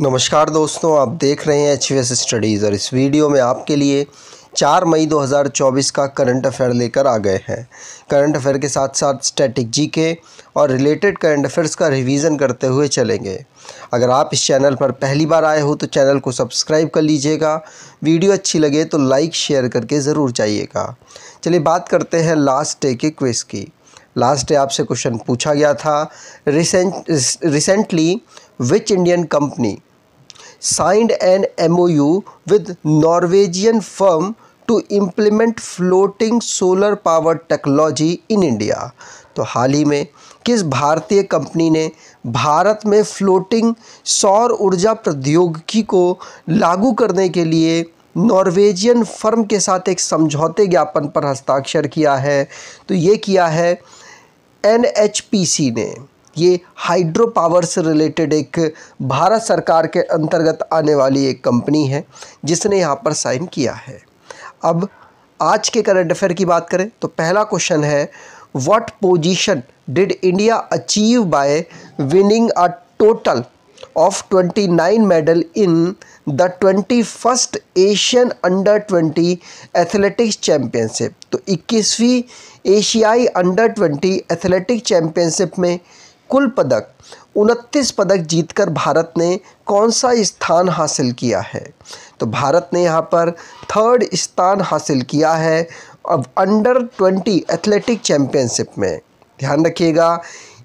नमस्कार दोस्तों आप देख रहे हैं एच स्टडीज़ और इस वीडियो में आपके लिए चार मई 2024 का करंट अफेयर लेकर आ गए हैं करंट अफेयर के साथ साथ स्टैटिक जीके और रिलेटेड करंट अफेयर्स का रिवीजन करते हुए चलेंगे अगर आप इस चैनल पर पहली बार आए हो तो चैनल को सब्सक्राइब कर लीजिएगा वीडियो अच्छी लगे तो लाइक शेयर करके ज़रूर जाइएगा चलिए बात करते हैं लास्ट डे के क्विज़ की लास्ट डे आपसे क्वेश्चन पूछा गया था recent recently which Indian company signed an MOU with Norwegian firm to implement floating solar power technology in India? तो हाल ही में किस भारतीय कंपनी ने भारत में फ्लोटिंग सौर ऊर्जा प्रौद्योगिकी को लागू करने के लिए नॉर्वेजियन फर्म के साथ एक समझौते ज्ञापन पर हस्ताक्षर किया है तो ये किया है एन ने ये हाइड्रो पावर से रिलेटेड एक भारत सरकार के अंतर्गत आने वाली एक कंपनी है जिसने यहाँ पर साइन किया है अब आज के करंट अफेयर की बात करें तो पहला क्वेश्चन है what position did India achieve by winning a total of 29 medal in the first Asian under 20 athletics championship तो 21वीं एशियाई अंडर 20 एथलेटिक चैम्पियनशिप में कुल पदक उनतीस पदक जीतकर भारत ने कौन सा स्थान हासिल किया है तो भारत ने यहाँ पर थर्ड स्थान हासिल किया है अब अंडर ट्वेंटी एथलेटिक चैम्पियनशिप में ध्यान रखिएगा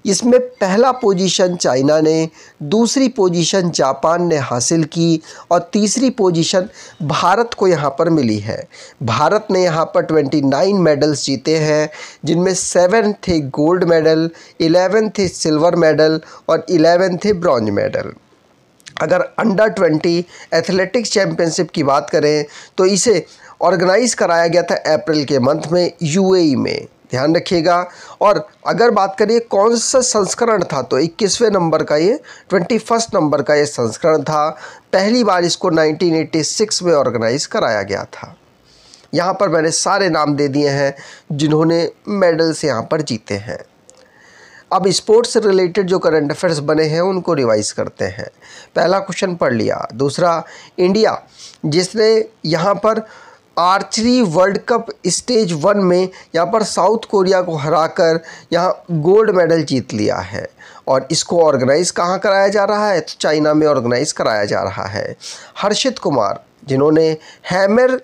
इसमें पहला पोजीशन चाइना ने दूसरी पोजीशन जापान ने हासिल की और तीसरी पोजीशन भारत को यहाँ पर मिली है भारत ने यहाँ पर 29 मेडल्स जीते हैं जिनमें सेवन थे गोल्ड मेडल इलेवन थे सिल्वर मेडल और इलेवन थे ब्रॉन्ज मेडल अगर अंडर ट्वेंटी एथलेटिक्स चैम्पियनशिप की बात करें तो इसे ऑर्गेनाइज़ कराया गया था अप्रैल के मंथ में यूएई में ध्यान रखिएगा और अगर बात करिए कौन सा संस्करण था तो 21वें नंबर का ये 21 नंबर का ये संस्करण था पहली बार इसको 1986 में ऑर्गेनाइज कराया गया था यहाँ पर मैंने सारे नाम दे दिए हैं जिन्होंने मेडल्स यहाँ पर जीते हैं अब स्पोर्ट्स से रिलेटेड जो करंट अफेयर्स बने हैं उनको रिवाइज करते हैं पहला क्वेश्चन पढ़ लिया दूसरा इंडिया जिसने यहाँ पर archery world cup stage one में यहाँ पर साउथ कोरिया को हराकर यहाँ गोल्ड मेडल जीत लिया है और इसको ऑर्गेनाइज़ कहाँ कराया जा रहा है तो चाइना में ऑर्गेनाइज़ कराया जा रहा है हर्षित कुमार जिन्होंने हैमर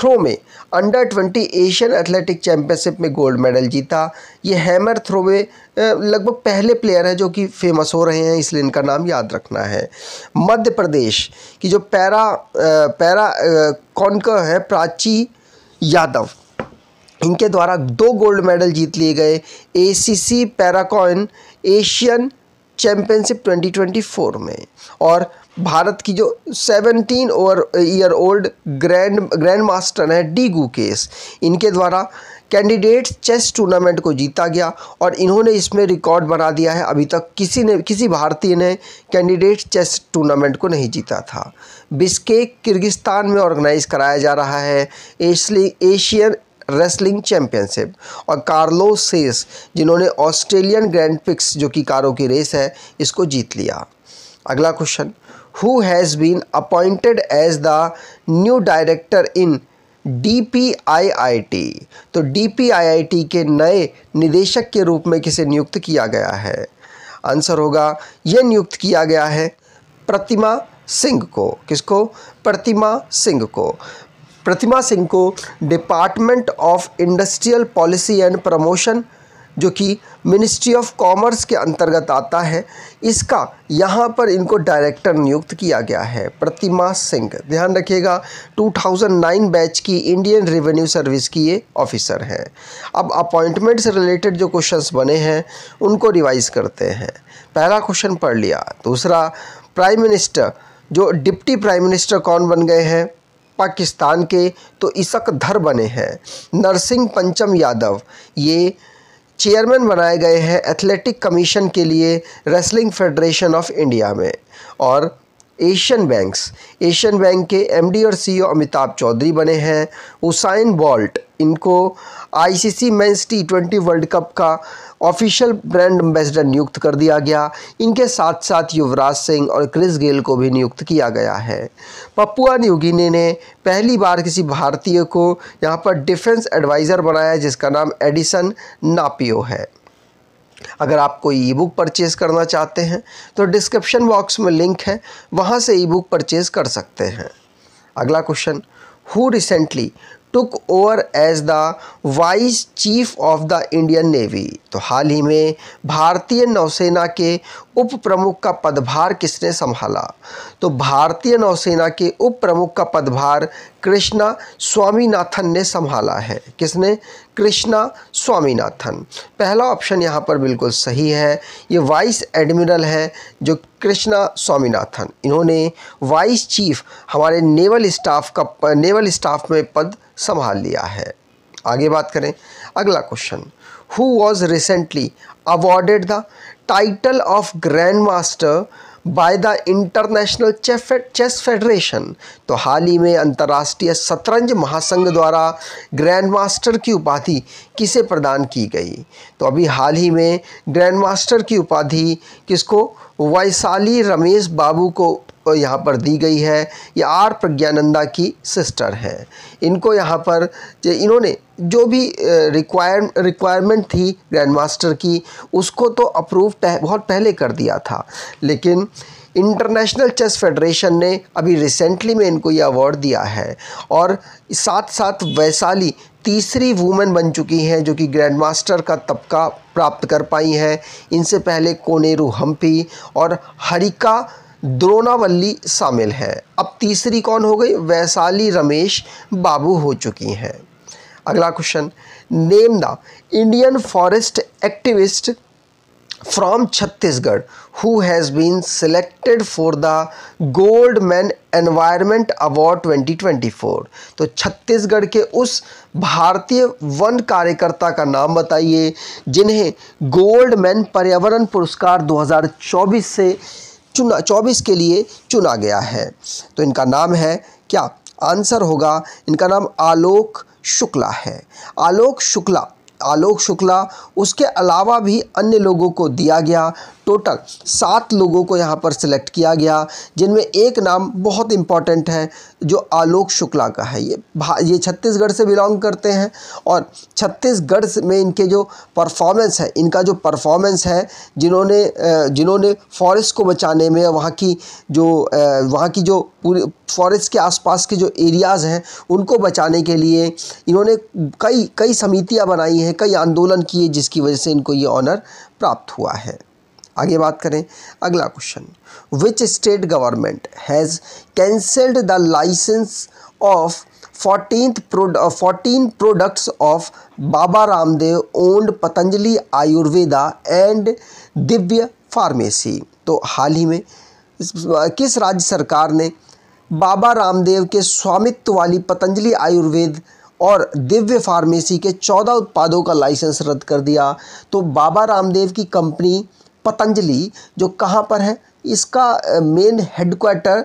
थ्रो में under twenty Asian athletic championship में गोल्ड मेडल जीता ये हैमर थ्रो में लगभग पहले प्लेयर है जो कि फेमस हो रहे हैं इसलिए इनका नाम याद रखना है मध्य प्रदेश की जो पैरा पैरा कॉन्कर है प्राची यादव इनके द्वारा दो गोल्ड मेडल जीत लिए गए एसीसी पैराकॉन एशियन चैम्पियनशिप 2024 में और भारत की जो 17 और year old grand grand master हैं डी गुकेस इनके द्वारा कैंडिडेट चेस टूर्नामेंट को जीता गया और इन्होंने इसमें रिकॉर्ड बना दिया है अभी तक किसी ने किसी भारतीय ने कैंडिडेट चेस टूर्नामेंट को नहीं जीता था बिस्केक किर्गिस्तान में ऑर्गेनाइज कराया जा रहा है एशियन रेसलिंग चैंपियनशिप और कार्लो सेस जिन्होंने ऑस्ट्रेलियन ग्रैंड पिक्स जो कि कारों की रेस है इसको जीत लिया अगला question who has been appointed as the new director in D P I I T तो D P I I T के नए निदेशक के रूप में किसे नियुक्त किया गया है आंसर होगा यह नियुक्त किया गया है प्रतिमा सिंह को किसको प्रतिमा सिंह को प्रतिमा सिंह को department of industrial policy and promotion जो कि मिनिस्ट्री ऑफ कॉमर्स के अंतर्गत आता है इसका यहाँ पर इनको डायरेक्टर नियुक्त किया गया है प्रतिमा सिंह ध्यान रखिएगा 2009 बैच की इंडियन रेवेन्यू सर्विस की ये ऑफिसर हैं अब अपॉइंटमेंट से रिलेटेड जो क्वेश्चंस बने हैं उनको रिवाइज करते हैं पहला क्वेश्चन पढ़ लिया दूसरा प्राइम मिनिस्टर जो डिप्टी प्राइम मिनिस्टर कौन बन गए हैं पाकिस्तान के तो इसक धर बने हैं नरसिंह पंचम यादव ये चेयरमैन बनाए गए हैं एथलेटिक कमीशन के लिए रेसलिंग फेडरेशन ऑफ इंडिया में और एशियन बैंक्स एशियन बैंक के एमडी और सीईओ e अमिताभ चौधरी बने हैं उसाइन बॉल्ट इनको ICC men's T twenty world cup का ऑफिशियल ब्रांड एम्बेसडर नियुक्त कर दिया गया इनके साथ साथ युवराज सिंह और क्रिस गेल को भी नियुक्त किया गया है पप्पुआ न्यूगिनी ने पहली बार किसी भारतीय को यहाँ पर डिफेंस एडवाइज़र बनाया जिसका नाम एडिसन नापियो है अगर आप कोई ई बुक परचेज़ करना चाहते हैं तो डिस्क्रिप्शन बॉक्स में लिंक है वहाँ से ई बुक परचेज़ कर सकते हैं अगला question who recently took over as the vice chief of the Indian navy तो हाल ही में भारतीय नौसेना के उप प्रमुख का पदभार किसने संभाला तो भारतीय नौसेना के उप प्रमुख का पदभार कृष्णा स्वामीनाथन ने संभाला है किसने कृष्णा स्वामीनाथन पहला ऑप्शन यहाँ पर बिल्कुल सही है ये वाइस एडमिरल है जो कृष्णा स्वामीनाथन इन्होंने वाइस चीफ हमारे नेवल स्टाफ का नेवल स्टाफ में पद संभाल लिया है आगे बात करें अगला question who was recently awarded the title of Grand Master by the international chess federation तो हाल ही में अंतर्राष्ट्रीय शतरंज महासंघ द्वारा ग्रैंड मास्टर की उपाधि किसे प्रदान की गई तो अभी हाल ही में ग्रैंड मास्टर की उपाधि किसको वैशाली रमेश बाबू को यहाँ पर दी गई है ये आर प्रज्ञानंदा की सिस्टर हैं इनको यहाँ पर इन्होंने जो भी रिक्वायर रिक्वायरमेंट थी ग्रैंड मास्टर की उसको तो अप्रूव पह, बहुत पहले कर दिया था लेकिन इंटरनेशनल चेस फेडरेशन ने अभी रिसेंटली में इनको ये अवार्ड दिया है और साथ साथ वैशाली तीसरी वूमेन बन चुकी हैं जो कि ग्रैंड मास्टर का तबका प्राप्त कर पाई हैं इनसे पहले कोनेरू हम्पी और हरिका द्रोणावल्ली शामिल हैं अब तीसरी कौन हो गई वैशाली रमेश बाबू हो चुकी हैं अगला question name the Indian forest activist Chhattisgarh who has been selected for the Goldman environment award 2024 तो छत्तीसगढ़ के उस भारतीय वन कार्यकर्ता का नाम बताइए जिन्हें गोल्ड मैन पर्यावरण पुरस्कार 2024 से चुना चौबीस के लिए चुना गया है तो इनका नाम है क्या आंसर होगा इनका नाम आलोक शुक्ला है आलोक शुक्ला आलोक शुक्ला उसके अलावा भी अन्य लोगों को दिया गया टोटल सात लोगों को यहाँ पर सिलेक्ट किया गया जिनमें एक नाम बहुत इम्पॉर्टेंट है जो आलोक शुक्ला का है ये ये छत्तीसगढ़ से बिलोंग करते हैं और छत्तीसगढ़ में इनके जो परफॉर्मेंस है इनका जो परफॉर्मेंस है जिन्होंने जिन्होंने फॉरेस्ट को बचाने में वहाँ की जो वहाँ की जो पूरी फॉरेस्ट के आसपास के जो एरियाज़ हैं उनको बचाने के लिए इन्होंने कई कई समितियाँ बनाई हैं कई आंदोलन किए जिसकी वजह से इनको ये ऑनर प्राप्त हुआ है आगे बात करें अगला question which state government has cancelled the licence of fourteen fourteen products of Baba Ramdev owned Patanjali Ayurveda and Divya pharmacy तो हाल ही में किस राज्य सरकार ने बाबा रामदेव के स्वामित्व वाली पतंजलि आयुर्वेद और दिव्य फार्मेसी के चौदह उत्पादों का लाइसेंस रद्द कर दिया तो बाबा रामदेव की कंपनी पतंजलि जो कहाँ पर है इसका मेन हेडक्वार्टर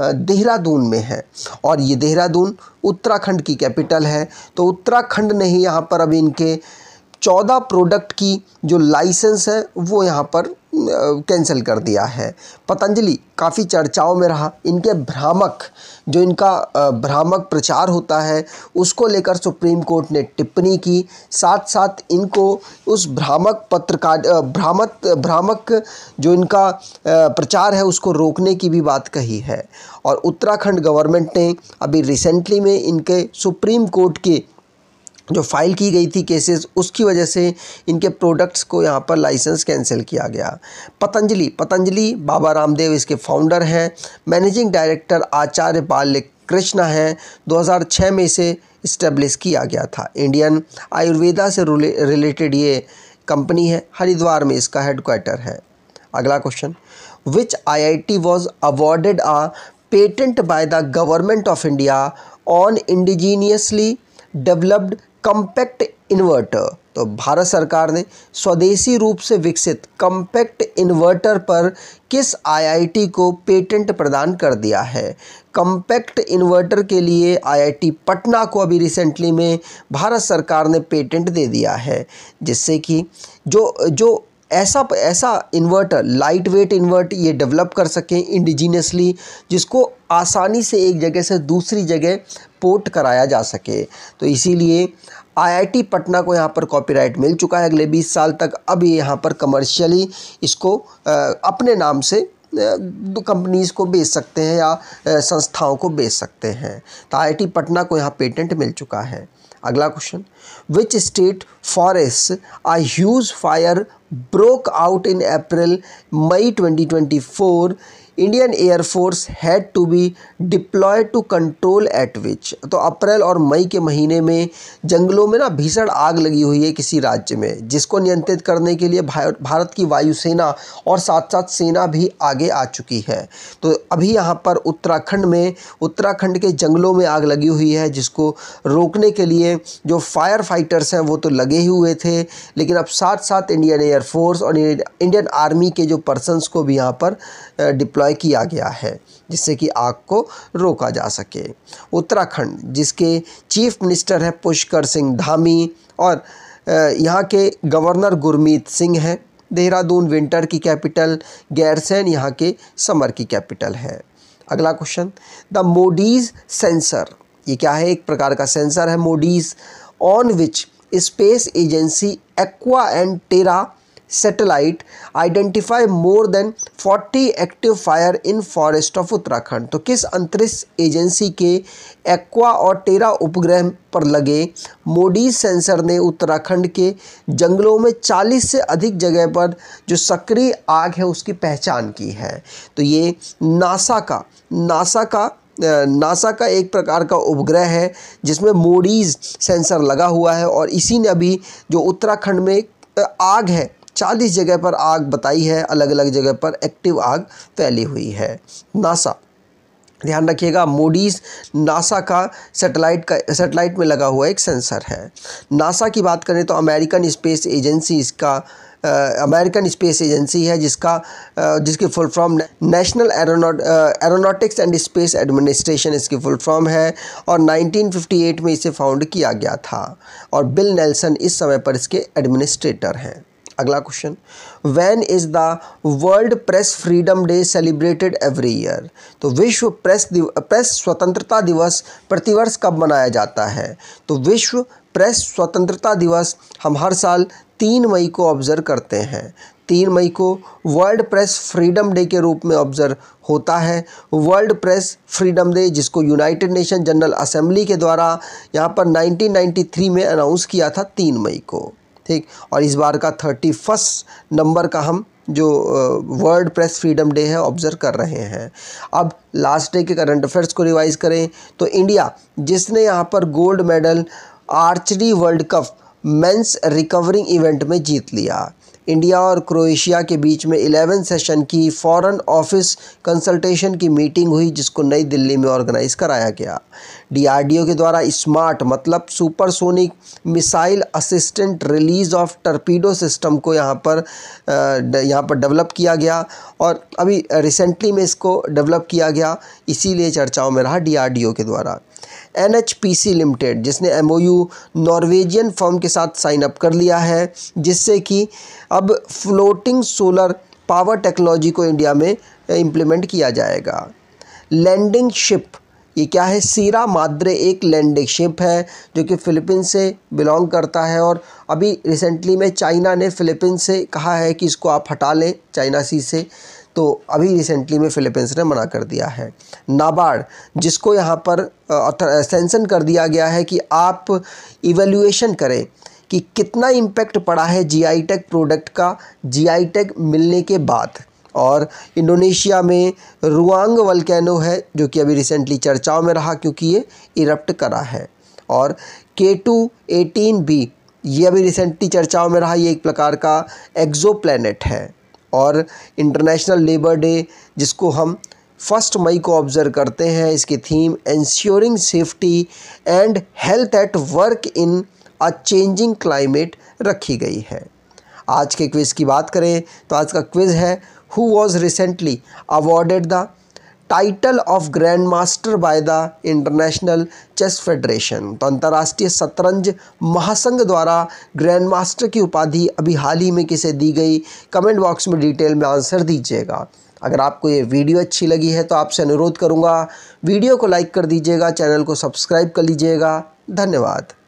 देहरादून में है और ये देहरादून उत्तराखंड की कैपिटल है तो उत्तराखंड ने ही यहाँ पर अब इनके चौदह प्रोडक्ट की जो लाइसेंस है वो यहाँ पर कैंसिल कर दिया है पतंजलि काफ़ी चर्चाओं में रहा इनके भ्रामक जो इनका भ्रामक प्रचार होता है उसको लेकर सुप्रीम कोर्ट ने टिप्पणी की साथ साथ इनको उस भ्रामक पत्रकार भ्रामक भ्रामक जो इनका प्रचार है उसको रोकने की भी बात कही है और उत्तराखंड गवर्नमेंट ने अभी रिसेंटली में इनके सुप्रीम कोर्ट के जो फ़ाइल की गई थी केसेस उसकी वजह से इनके प्रोडक्ट्स को यहाँ पर लाइसेंस कैंसिल किया गया पतंजलि पतंजलि बाबा रामदेव इसके फाउंडर हैं मैनेजिंग डायरेक्टर आचार्य बाल्य कृष्णा हैं 2006 में इसे इस्टेब्लिश किया गया था इंडियन आयुर्वेदा से रिलेटेड ये कंपनी है हरिद्वार में इसका हेडक्वार्टर है अगला question which I I T was awarded a patent by the government of India on indigenously developed compact inverter तो भारत सरकार ने स्वदेशी रूप से विकसित कम्पैक्ट इन्वर्टर पर किस आईआईटी को पेटेंट प्रदान कर दिया है कम्पैक्ट इन्वर्टर के लिए आईआईटी पटना को अभी रिसेंटली में भारत सरकार ने पेटेंट दे दिया है जिससे कि जो जो ऐसा ऐसा इन्वर्टर लाइट वेट इन्वर्ट ये डेवलप कर सकें इंडिजीनियसली जिसको आसानी से एक जगह से दूसरी जगह पोर्ट कराया जा सके तो इसीलिए आईआईटी पटना को यहाँ पर कॉपीराइट मिल चुका है अगले 20 साल तक अब ये यहाँ पर कमर्शियली इसको अपने नाम से कंपनीज़ को बेच सकते हैं या संस्थाओं को बेच सकते हैं तो आई पटना को यहाँ पेटेंट मिल चुका है अगला question which state forest a huge fire broke out in April May 2024 Indian air force had to be deploy to control at which तो अप्रैल और मई के महीने में जंगलों में ना भीषण आग लगी हुई है किसी राज्य में जिसको नियंत्रित करने के लिए भारत की वायुसेना और साथ साथ सेना भी आगे आ चुकी है तो अभी यहाँ पर उत्तराखंड में उत्तराखंड के जंगलों में आग लगी हुई है जिसको रोकने के लिए जो फायर फाइटर्स हैं वो तो लगे ही हुए थे लेकिन अब साथ साथ इंडियन एयरफोर्स और इंडियन आर्मी के जो पर्सनस को भी यहाँ पर डिप्लॉय उपाय किया गया है जिससे कि आग को रोका जा सके उत्तराखंड जिसके चीफ मिनिस्टर है पुष्कर सिंह धामी और यहाँ के गवर्नर गुरमीत सिंह हैं देहरादून विंटर की कैपिटल गैरसैन यहाँ के समर की कैपिटल है अगला क्वेश्चन द मोडीज सेंसर ये क्या है एक प्रकार का सेंसर है MODIS on which space agency Aqua and Terra satellite identify more than 40 active fire in forest of Uttarakhand तो किस अंतरिक्ष एजेंसी के एक्वा और टेरा उपग्रह पर लगे मोडी सेंसर ने उत्तराखंड के जंगलों में 40 से अधिक जगह पर जो सक्रिय आग है उसकी पहचान की है तो ये नासा का नासा का नासा का एक प्रकार का उपग्रह है जिसमें मोडीज सेंसर लगा हुआ है और इसी ने अभी जो उत्तराखंड में आग है 40 जगह पर आग बताई है अलग अलग जगह पर एक्टिव आग फैली हुई है नासा ध्यान रखिएगा मोडीज नासा का सैटेलाइट का सैटेलाइट में लगा हुआ एक सेंसर है नासा की बात करें तो अमेरिकन स्पेस एजेंसी इसका अमेरिकन स्पेस एजेंसी है जिसका uh, जिसकी full form national aeronaut aeronautics and space administration इसकी फुल फॉर्म है और 1958 में इसे फाउंड किया गया था और बिल नेल्सन इस समय पर इसके एडमिनिस्ट्रेटर हैं अगला question when is the world press freedom day celebrated every year तो विश्व प्रेस प्रेस स्वतंत्रता दिवस प्रतिवर्ष कब मनाया जाता है तो विश्व प्रेस स्वतंत्रता दिवस हम हर साल तीन मई को ऑब्ज़र्व करते हैं तीन मई को वर्ल्ड प्रेस फ्रीडम डे के रूप में ऑब्ज़र्व होता है वर्ल्ड प्रेस फ्रीडम डे जिसको यूनाइटेड नेशन जनरल असेंबली के द्वारा यहाँ पर 1993 में अनाउंस किया था तीन मई को ठीक और इस बार का थर्टी फर्स्ट नंबर का हम जो वर्ल्ड प्रेस फ्रीडम डे है ऑब्जर्व कर रहे हैं अब लास्ट डे के करंट अफेयर्स को रिवाइज करें तो इंडिया जिसने यहाँ पर gold medal archery world cup men's recurving event में जीत लिया इंडिया और क्रोएशिया के बीच में इलेवन सेशन की फॉरेन ऑफिस कंसल्टेशन की मीटिंग हुई जिसको नई दिल्ली में ऑर्गेनाइज कराया गया डीआरडीओ के द्वारा स्मार्ट मतलब supersonic missile assistant release of torpedo system को यहाँ पर यहाँ पर डेवलप किया गया और अभी रिसेंटली में इसको डेवलप किया गया इसीलिए चर्चाओं में रहा डी के द्वारा एन लिमिटेड जिसने एम नॉर्वेजियन फॉर्म के साथ साइन अप कर लिया है जिससे कि अब फ्लोटिंग सोलर पावर टेक्नोलॉजी को इंडिया में इम्प्लीमेंट किया जाएगा लैंडिंग शिप ये क्या है सीरा माद्रे एक लैंडिंग शिप है जो कि फ़िलीपींस से बिलोंग करता है और अभी रिसेंटली में चाइना ने फ़िलीपींस से कहा है कि इसको आप हटा लें चाइना सी से तो अभी रिसेंटली में फिलीपींस ने मना कर दिया है नाबार्ड जिसको यहाँ पर सेंसन कर दिया गया है कि आप इवेल्यूएशन करें कि कितना इम्पैक्ट पड़ा है आई टेक प्रोडक्ट का आई टेक मिलने के बाद और इंडोनेशिया में रुआंग वल्केनो है जो कि अभी रिसेंटली चर्चाओं में रहा क्योंकि ये इरप्ट करा है और के टू एटीन बी ये अभी रिसेंटली चर्चाओं में रहा ये एक प्रकार का एक्जो प्लानट है और इंटरनेशनल लेबर डे जिसको हम फर्स्ट मई को ऑब्ज़र्व करते हैं इसकी theme ensuring safety and health at work in a changing climate रखी गई है आज के क्विज़ की बात करें तो आज का क्विज़ है who was recently awarded the title of grand master by the international chess federation तो अंतर्राष्ट्रीय शतरंज महासंघ द्वारा ग्रैंड मास्टर की उपाधि अभी हाल ही में किसे दी गई कमेंट बॉक्स में डिटेल में आंसर दीजिएगा अगर आपको ये वीडियो अच्छी लगी है तो आपसे अनुरोध करूँगा वीडियो को लाइक कर दीजिएगा चैनल को सब्सक्राइब कर लीजिएगा धन्यवाद